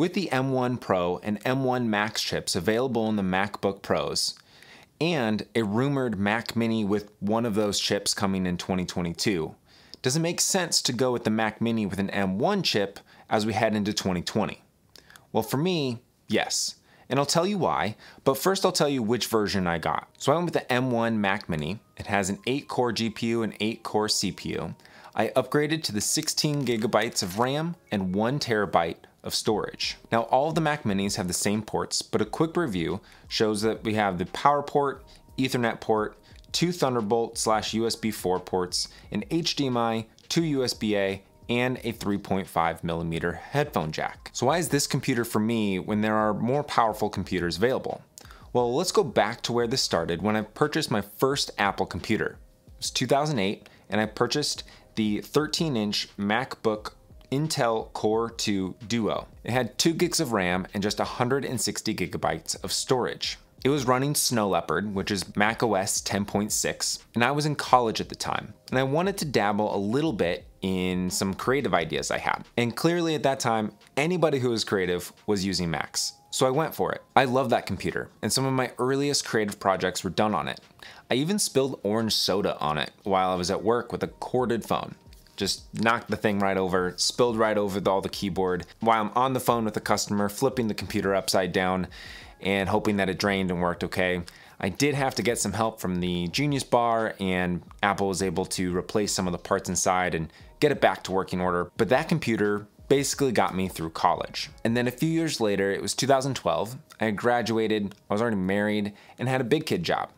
With the M1 Pro and M1 Max chips available in the MacBook Pros, and a rumored Mac Mini with one of those chips coming in 2022, does it make sense to go with the Mac Mini with an M1 chip as we head into 2020? Well, for me, yes. And I'll tell you why, but first I'll tell you which version I got. So I went with the M1 Mac Mini. It has an 8 core GPU and 8 core CPU. I upgraded to the 16 gigabytes of RAM and one terabyte of storage. Now all the Mac minis have the same ports, but a quick review shows that we have the power port, ethernet port, two Thunderbolt slash USB 4 ports, an HDMI, two USB-A, and a 3.5 millimeter headphone jack. So why is this computer for me when there are more powerful computers available? Well, let's go back to where this started when I purchased my first Apple computer. It was 2008 and I purchased the 13 inch MacBook Intel Core 2 Duo. It had 2 gigs of RAM and just 160 gigabytes of storage. It was running Snow Leopard, which is macOS 10.6, and I was in college at the time. And I wanted to dabble a little bit in some creative ideas I had. And clearly at that time, anybody who was creative was using Macs. So I went for it. I love that computer, and some of my earliest creative projects were done on it. I even spilled orange soda on it while I was at work with a corded phone. Just knocked the thing right over, spilled right over all the keyboard while I'm on the phone with a customer, flipping the computer upside down and hoping that it drained and worked okay. I did have to get some help from the Genius Bar, and Apple was able to replace some of the parts inside and get it back to working order. But that computer basically got me through college. And then a few years later, it was 2012, I graduated, I was already married, and had a big kid job.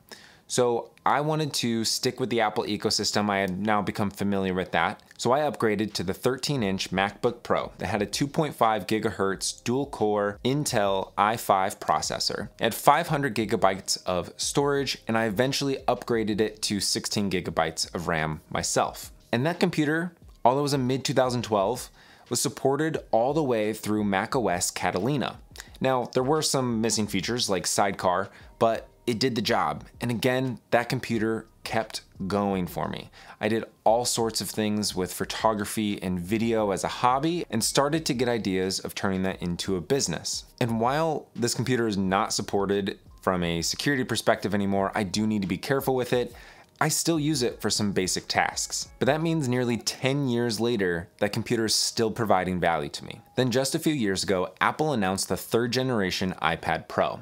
So I wanted to stick with the Apple ecosystem. I had now become familiar with that. So I upgraded to the 13 inch MacBook Pro that had a 2.5 gigahertz dual core Intel i5 processor. It had 500 gigabytes of storage and I eventually upgraded it to 16 gigabytes of RAM myself. And that computer, although it was a mid 2012, was supported all the way through macOS Catalina. Now, there were some missing features like Sidecar, but it did the job. And again, that computer kept going for me. I did all sorts of things with photography and video as a hobby and started to get ideas of turning that into a business. And while this computer is not supported from a security perspective anymore, I do need to be careful with it. I still use it for some basic tasks. But that means nearly 10 years later, that computer is still providing value to me. Then just a few years ago, Apple announced the third generation iPad Pro.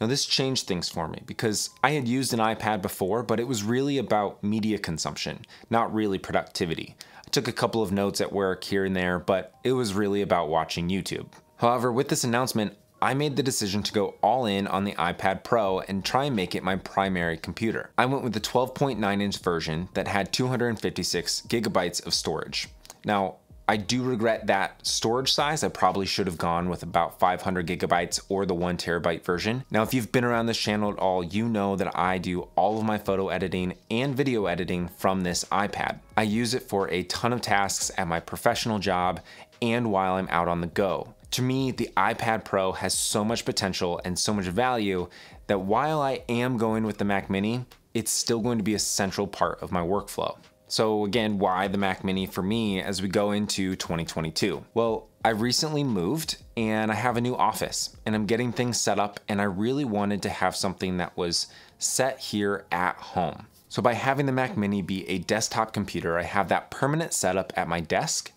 Now, this changed things for me because I had used an iPad before, but it was really about media consumption, not really productivity. I took a couple of notes at work here and there, but it was really about watching YouTube. However, with this announcement, I made the decision to go all in on the iPad Pro and try and make it my primary computer. I went with the 12.9 inch version that had 256 gigabytes of storage. Now, I do regret that storage size. I probably should have gone with about 500 gigabytes or the one terabyte version. Now, if you've been around this channel at all, you know that I do all of my photo editing and video editing from this iPad. I use it for a ton of tasks at my professional job and while I'm out on the go. To me, the iPad Pro has so much potential and so much value that while I am going with the Mac Mini, it's still going to be a central part of my workflow. So again, why the Mac Mini for me as we go into 2022? Well, I recently moved and I have a new office and I'm getting things set up and I really wanted to have something that was set here at home. So by having the Mac Mini be a desktop computer, I have that permanent setup at my desk.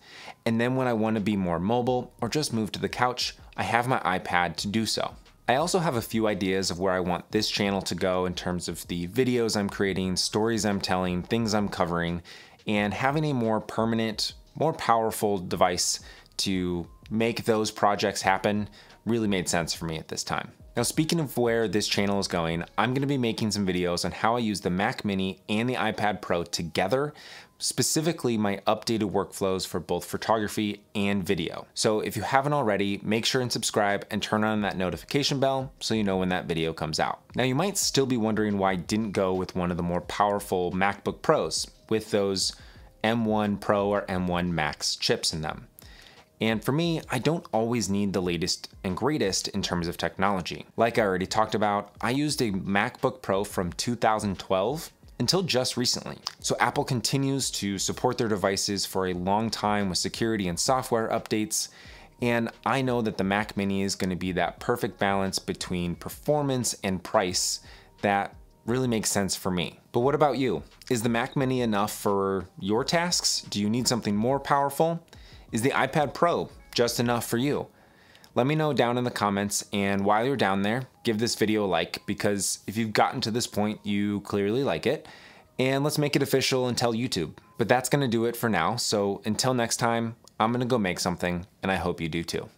And then when I wanna be more mobile or just move to the couch, I have my iPad to do so. I also have a few ideas of where I want this channel to go in terms of the videos I'm creating, stories I'm telling, things I'm covering, and having a more permanent, more powerful device to make those projects happen really made sense for me at this time. Now speaking of where this channel is going, I'm gonna be making some videos on how I use the Mac Mini and the iPad Pro together, specifically my updated workflows for both photography and video. So if you haven't already, make sure and subscribe and turn on that notification bell so you know when that video comes out. Now you might still be wondering why I didn't go with one of the more powerful MacBook Pros with those M1 Pro or M1 Max chips in them. And for me, I don't always need the latest and greatest in terms of technology. Like I already talked about, I used a MacBook Pro from 2012 until just recently. So Apple continues to support their devices for a long time with security and software updates. And I know that the Mac Mini is gonna be that perfect balance between performance and price that really makes sense for me. But what about you? Is the Mac Mini enough for your tasks? Do you need something more powerful? Is the iPad Pro just enough for you? Let me know down in the comments and while you're down there, give this video a like because if you've gotten to this point, you clearly like it and let's make it official and tell YouTube. But that's gonna do it for now. So until next time, I'm gonna go make something and I hope you do too.